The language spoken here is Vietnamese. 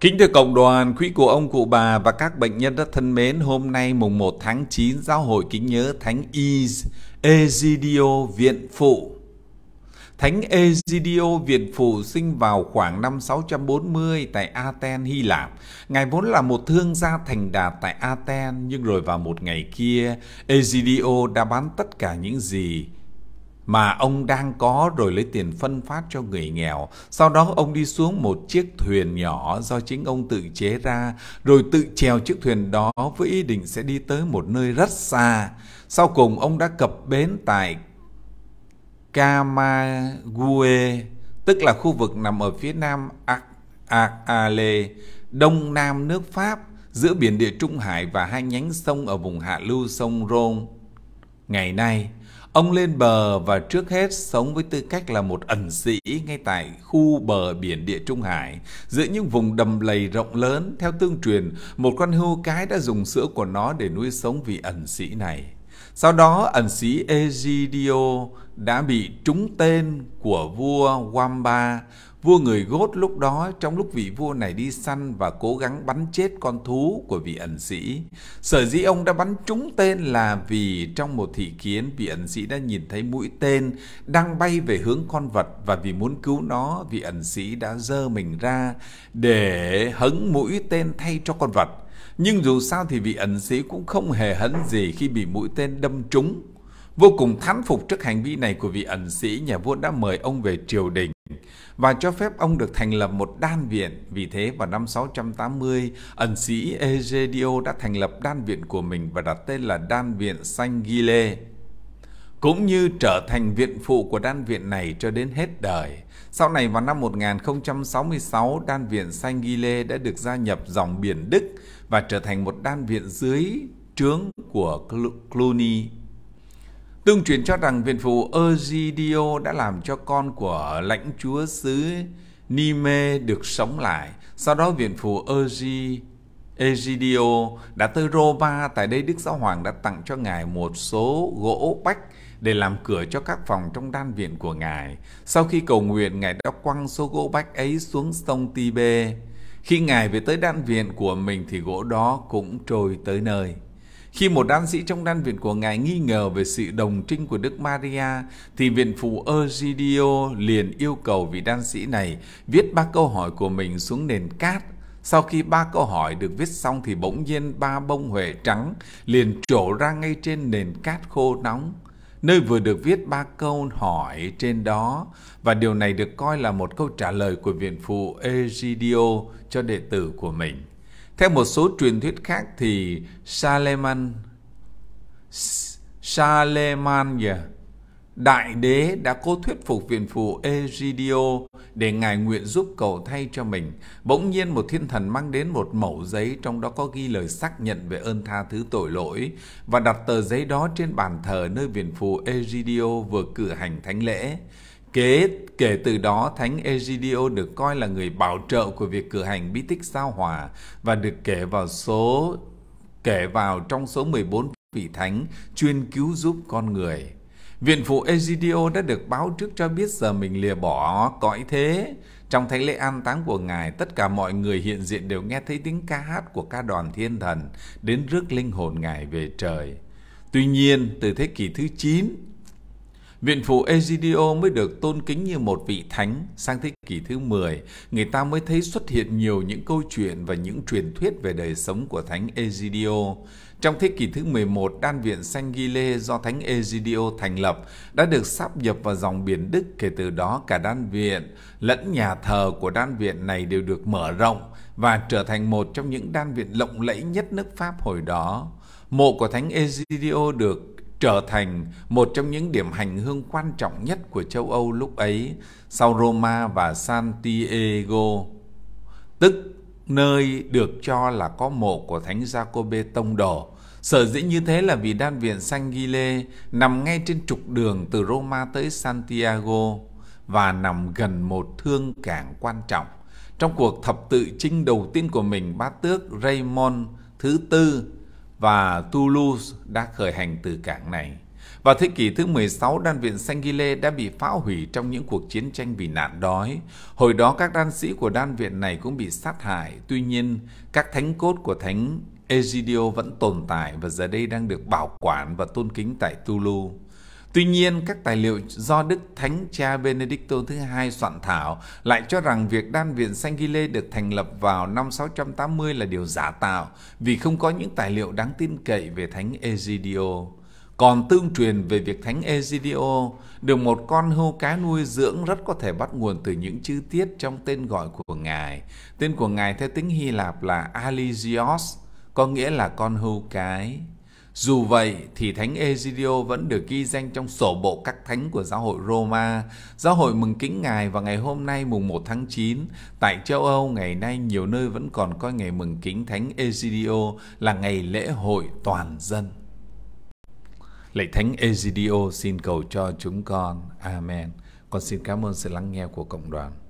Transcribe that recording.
Kính thưa cộng đoàn, quý cụ ông, cụ bà và các bệnh nhân rất thân mến, hôm nay mùng 1 tháng 9, Giáo hội kính nhớ Thánh Egidio Viện Phụ. Thánh Egidio Viện Phụ sinh vào khoảng năm 640 tại Athens, Hy Lạp. Ngài vốn là một thương gia thành đạt tại Athens, nhưng rồi vào một ngày kia, Egidio đã bán tất cả những gì mà ông đang có rồi lấy tiền phân phát cho người nghèo. Sau đó ông đi xuống một chiếc thuyền nhỏ do chính ông tự chế ra, rồi tự chèo chiếc thuyền đó với ý định sẽ đi tới một nơi rất xa. Sau cùng ông đã cập bến tại Kamague, tức là khu vực nằm ở phía nam Akale, đông nam nước Pháp, giữa biển địa Trung Hải và hai nhánh sông ở vùng hạ lưu sông Rhône. Ngày nay, Ông lên bờ và trước hết sống với tư cách là một ẩn sĩ ngay tại khu bờ biển Địa Trung Hải, giữa những vùng đầm lầy rộng lớn. Theo tương truyền, một con hươu cái đã dùng sữa của nó để nuôi sống vị ẩn sĩ này. Sau đó ẩn sĩ Egidio đã bị trúng tên của vua Wamba, vua người Gốt lúc đó trong lúc vị vua này đi săn và cố gắng bắn chết con thú của vị ẩn sĩ. Sở dĩ ông đã bắn trúng tên là vì trong một thị kiến vị ẩn sĩ đã nhìn thấy mũi tên đang bay về hướng con vật và vì muốn cứu nó vị ẩn sĩ đã dơ mình ra để hứng mũi tên thay cho con vật. Nhưng dù sao thì vị ẩn sĩ cũng không hề hấn gì khi bị mũi tên đâm trúng. Vô cùng thán phục trước hành vi này của vị ẩn sĩ, nhà vua đã mời ông về triều đình và cho phép ông được thành lập một đan viện. Vì thế vào năm 680, ẩn sĩ Egedio đã thành lập đan viện của mình và đặt tên là đan viện Sangile, cũng như trở thành viện phụ của đan viện này cho đến hết đời. Sau này vào năm 1066, đan viện Sangile đã được gia nhập dòng biển Đức và trở thành một đan viện dưới trướng của Cluny. Tương truyền cho rằng viện phụ Egidio đã làm cho con của lãnh chúa xứ Nime được sống lại. Sau đó viện phụ Egi, Egidio đã tới Roma, tại đây Đức Giáo Hoàng đã tặng cho ngài một số gỗ bách để làm cửa cho các phòng trong đan viện của ngài. Sau khi cầu nguyện, ngài đã quăng số gỗ bách ấy xuống sông Tibe. Khi Ngài về tới đan viện của mình thì gỗ đó cũng trôi tới nơi. Khi một đan sĩ trong đan viện của Ngài nghi ngờ về sự đồng trinh của Đức Maria, thì viện phụ Egidio liền yêu cầu vị đan sĩ này viết ba câu hỏi của mình xuống nền cát. Sau khi ba câu hỏi được viết xong thì bỗng nhiên ba bông huệ trắng liền trổ ra ngay trên nền cát khô nóng nơi vừa được viết ba câu hỏi trên đó và điều này được coi là một câu trả lời của viện phụ Egidio cho đệ tử của mình. Theo một số truyền thuyết khác thì Saleman Saleman yeah, Đại đế đã cố thuyết phục viện phù Egidio để ngài nguyện giúp cầu thay cho mình. Bỗng nhiên một thiên thần mang đến một mẩu giấy trong đó có ghi lời xác nhận về ơn tha thứ tội lỗi và đặt tờ giấy đó trên bàn thờ nơi viện phù Egidio vừa cử hành thánh lễ. Kế kể từ đó thánh Egidio được coi là người bảo trợ của việc cử hành bí tích giao hòa và được kể vào số kể vào trong số 14 vị thánh chuyên cứu giúp con người. Viện phụ Egidio đã được báo trước cho biết giờ mình lìa bỏ cõi thế. Trong thánh lễ an táng của Ngài, tất cả mọi người hiện diện đều nghe thấy tiếng ca hát của ca đoàn thiên thần đến rước linh hồn Ngài về trời. Tuy nhiên, từ thế kỷ thứ 9, Viện phụ Egidio mới được tôn kính như một vị thánh. Sang thế kỷ thứ 10, người ta mới thấy xuất hiện nhiều những câu chuyện và những truyền thuyết về đời sống của thánh Egidio. Trong thế kỷ thứ 11, đan viện San Gile do Thánh Egidio thành lập đã được sáp nhập vào dòng biển Đức. Kể từ đó, cả đan viện lẫn nhà thờ của đan viện này đều được mở rộng và trở thành một trong những đan viện lộng lẫy nhất nước Pháp hồi đó. Mộ của Thánh Egidio được trở thành một trong những điểm hành hương quan trọng nhất của châu Âu lúc ấy sau Roma và Santiago, tức nơi được cho là có mộ của thánh Jacobe tông đồ. Sở dĩ như thế là vì đan viện San Gile nằm ngay trên trục đường từ Roma tới Santiago và nằm gần một thương cảng quan trọng. Trong cuộc thập tự chinh đầu tiên của mình, bá tước Raymond thứ tư và Toulouse đã khởi hành từ cảng này. Vào thế kỷ thứ 16, đan viện Sengile đã bị phá hủy trong những cuộc chiến tranh vì nạn đói. Hồi đó các đan sĩ của đan viện này cũng bị sát hại. Tuy nhiên, các thánh cốt của thánh Egidio vẫn tồn tại và giờ đây đang được bảo quản và tôn kính tại Toulouse. Tuy nhiên, các tài liệu do Đức Thánh Cha Benedicto thứ hai soạn thảo lại cho rằng việc đan viện Sangile được thành lập vào năm 680 là điều giả tạo vì không có những tài liệu đáng tin cậy về Thánh Egidio. Còn tương truyền về việc Thánh Egidio được một con hươu cá nuôi dưỡng rất có thể bắt nguồn từ những chi tiết trong tên gọi của Ngài. Tên của Ngài theo tiếng Hy Lạp là Aligios, có nghĩa là con hươu cái. Dù vậy thì Thánh Egidio vẫn được ghi danh trong sổ bộ các thánh của giáo hội Roma. Giáo hội mừng kính Ngài vào ngày hôm nay mùng 1 tháng 9. Tại châu Âu ngày nay nhiều nơi vẫn còn coi ngày mừng kính Thánh Egidio là ngày lễ hội toàn dân. Lạy Thánh Egidio xin cầu cho chúng con. Amen. Con xin cảm ơn sự lắng nghe của cộng đoàn.